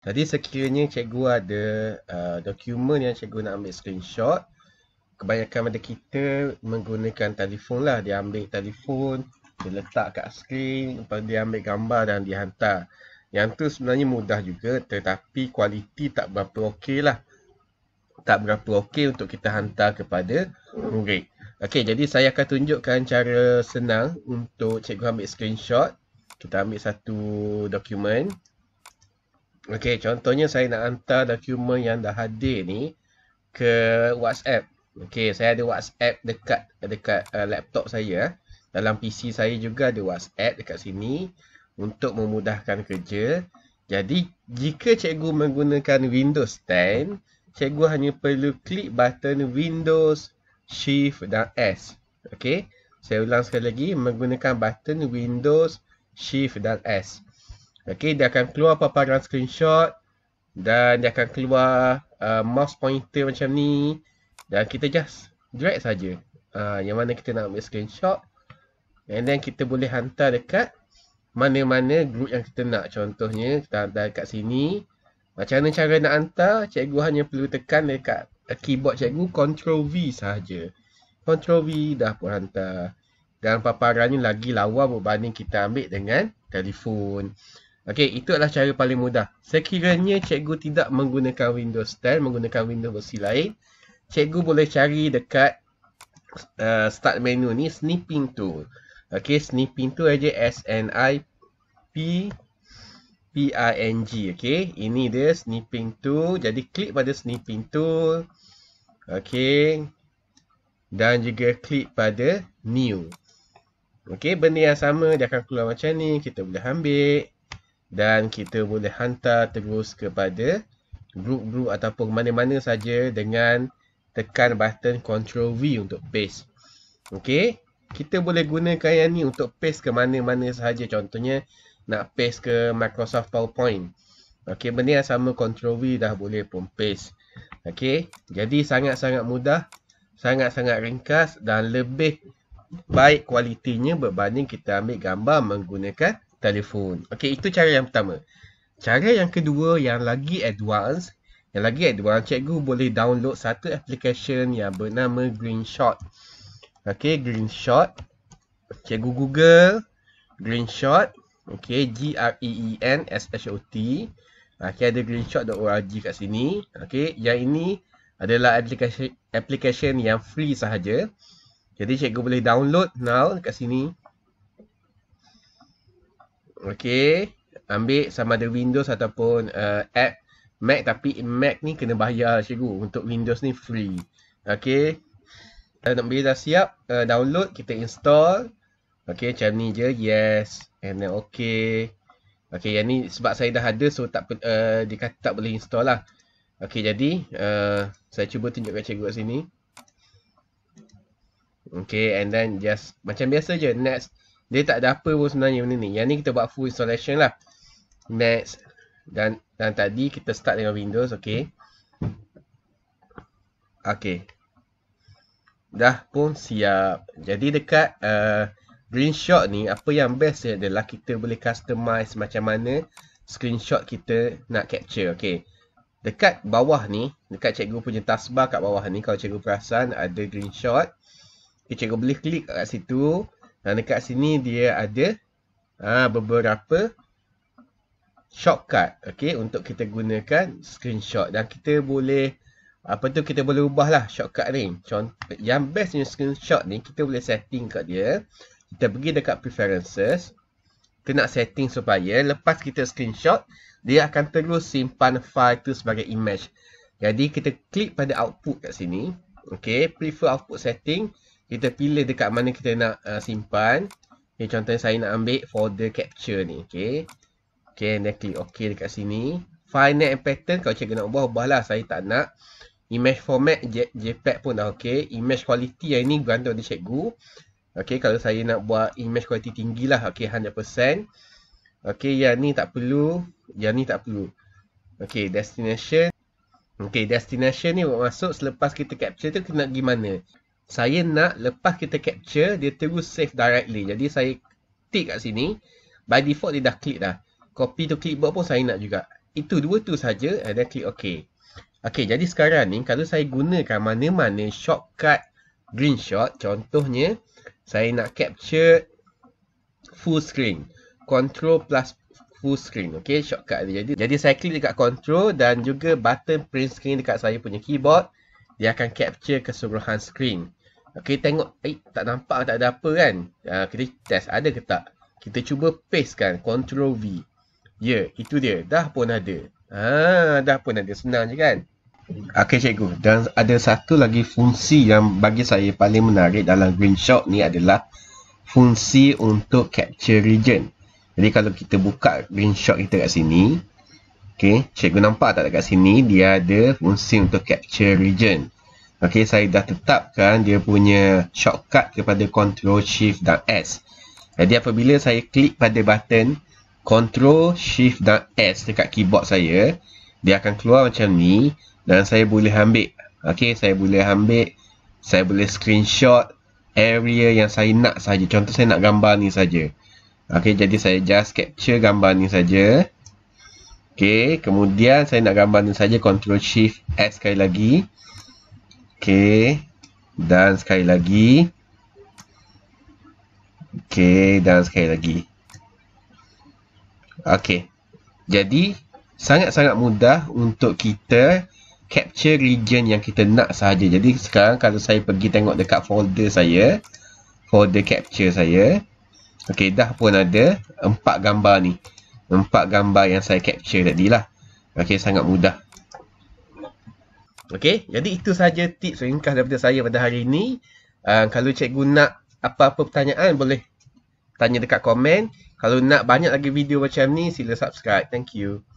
Jadi sekiranya cikgu ada uh, dokumen yang cikgu nak ambil screenshot, kebanyakan pada kita menggunakan telefon lah. Dia ambil telefon, dia letak kat skrin, dia ambil gambar dan dihantar. Yang tu sebenarnya mudah juga tetapi kualiti tak berapa okey lah. Tak berapa okey untuk kita hantar kepada murid. Okey, jadi saya akan tunjukkan cara senang untuk cikgu ambil screenshot. Kita ambil satu dokumen. Okey, contohnya saya nak hantar dokumen yang dah hadir ni ke WhatsApp. Okey, saya ada WhatsApp dekat dekat uh, laptop saya. Dalam PC saya juga ada WhatsApp dekat sini untuk memudahkan kerja. Jadi, jika cikgu menggunakan Windows 10, cikgu hanya perlu klik button Windows Shift dan S. Okey, saya ulang sekali lagi menggunakan button Windows Shift dan S. Okey, dia akan keluar paparan screenshot dan dia akan keluar uh, mouse pointer macam ni dan kita just drag saja uh, yang mana kita nak ambil screenshot and then kita boleh hantar dekat mana-mana group yang kita nak contohnya kita hantar dekat sini macam mana cara nak hantar cikgu hanya perlu tekan dekat keyboard cikgu control V saja. control V dah pun hantar dan paparan ni lagi lawa berbanding kita ambil dengan telefon Okey, itu adalah cara paling mudah. Sekiranya cikgu tidak menggunakan Windows 10, menggunakan Windows versi lain, cikgu boleh cari dekat uh, start menu ni snipping tool. Okey, snipping tool aja S N I P P I N G, okey. Ini dia snipping tool. Jadi klik pada snipping tool. Okey. Dan juga klik pada new. Okey, benda yang sama dia akan keluar macam ni. Kita boleh ambil dan kita boleh hantar terus kepada group-group ataupun mana-mana saja dengan tekan button control V untuk paste. Okey, kita boleh gunakan yang ni untuk paste ke mana-mana saja contohnya nak paste ke Microsoft PowerPoint. Okey, benda yang sama Ctrl V dah boleh pun paste. Okey, jadi sangat-sangat mudah, sangat-sangat ringkas dan lebih baik kualitinya berbanding kita ambil gambar menggunakan telefon. Okey, itu cara yang pertama. Cara yang kedua yang lagi advance, yang lagi advance, cikgu boleh download satu aplikasi yang bernama Greenshot. Okey, Greenshot. Cikgu Google Greenshot. Okey, G R E E N S H O T. Okey, ada greenshot.org kat sini. Okey, yang ini adalah aplikasi aplikasi yang free sahaja. Jadi cikgu boleh download now kat sini. Okay. Ambil sama ada Windows ataupun uh, app Mac tapi Mac ni kena bayar cikgu untuk Windows ni free. Okay. nak bila dah siap uh, download kita install. Okay macam ni je. Yes. And then okay. Okay yang ni sebab saya dah ada so tak, uh, dia kata tak boleh install lah. Okay jadi uh, saya cuba tunjukkan cikgu kat sini. Okay and then just macam biasa je next dia tak ada apa pun sebenarnya benda ni. Yang ni kita buat full installation lah. Next. Dan dan tadi kita start dengan Windows. Okay. Okay. Dah pun siap. Jadi dekat uh, eh, screenshot ni. Apa yang best adalah kita boleh customize macam mana screenshot kita nak capture. Okay. Dekat bawah ni. Dekat cikgu punya taskbar kat bawah ni. Kalau cikgu perasan ada screenshot. Okay, cikgu boleh klik kat situ. Okay. Dan dekat sini dia ada ha, beberapa shortcut okay untuk kita gunakan screenshot dan kita boleh apa tu kita boleh ubahlah shortcut ni. Contoh yang bestnya screenshot ni kita boleh setting kat dia. Kita pergi dekat preferences. Kita nak setting supaya lepas kita screenshot dia akan terus simpan file tu sebagai image. Jadi kita klik pada output kat sini. okay prefer output setting kita pilih dekat mana kita nak uh, simpan. Okay, contohnya saya nak ambil folder capture ni. Okay. Okay, dan klik OK dekat sini. File name and pattern kalau cikgu nak ubah, ubah lah. Saya tak nak. Image format J JPEG pun dah okay? Image quality yang ni bergantung di cikgu. Okay, kalau saya nak buat image quality tinggi lah. Okay, 100%. Okay, yang ni tak perlu. Yang ni tak perlu. Okay, destination. Okay, destination ni masuk selepas kita capture tu kita nak pergi mana saya nak lepas kita capture dia terus save directly jadi saya tick kat sini by default dia dah click dah copy to clipboard pun saya nak juga itu dua tu saja dan klik ok ok jadi sekarang ni kalau saya gunakan mana-mana shortcut green shot contohnya saya nak capture full screen control plus full screen ok shortcut ni jadi, jadi saya klik dekat control dan juga button print screen dekat saya punya keyboard dia akan capture keseluruhan screen. Okay, tengok eh, tak nampak tak ada apa kan. Uh, kita test ada ke tak. Kita cuba paste kan. Ctrl V. Ya, yeah, itu dia. Dah pun ada. Ah, dah pun ada. Senang je kan. Okay, cikgu. Dan ada satu lagi fungsi yang bagi saya paling menarik dalam screenshot ni adalah fungsi untuk capture region. Jadi, kalau kita buka screenshot kita kat sini. Okay, cikgu nampak tak kat sini dia ada fungsi untuk capture region. Okey, saya dah tetapkan dia punya shortcut kepada ctrl shift dan s jadi apabila saya klik pada button ctrl shift dan s dekat keyboard saya dia akan keluar macam ni dan saya boleh ambil Okey, saya boleh ambil saya boleh screenshot area yang saya nak saja. contoh saya nak gambar ni saja. Okey, jadi saya just capture gambar ni saja. Okey, kemudian saya nak gambar ni saja. ctrl shift s sekali lagi Okey. Dan sekali lagi. Okey, dan sekali lagi. Okey. Jadi sangat-sangat mudah untuk kita capture region yang kita nak sahaja. Jadi sekarang kalau saya pergi tengok dekat folder saya, folder capture saya, okey dah pun ada empat gambar ni. Empat gambar yang saya capture tadi lah. Okey, sangat mudah. Okey, jadi itu sahaja tips ringkas daripada saya pada hari ini. Uh, kalau cikgu nak apa-apa pertanyaan boleh tanya dekat komen. Kalau nak banyak lagi video macam ni sila subscribe. Thank you.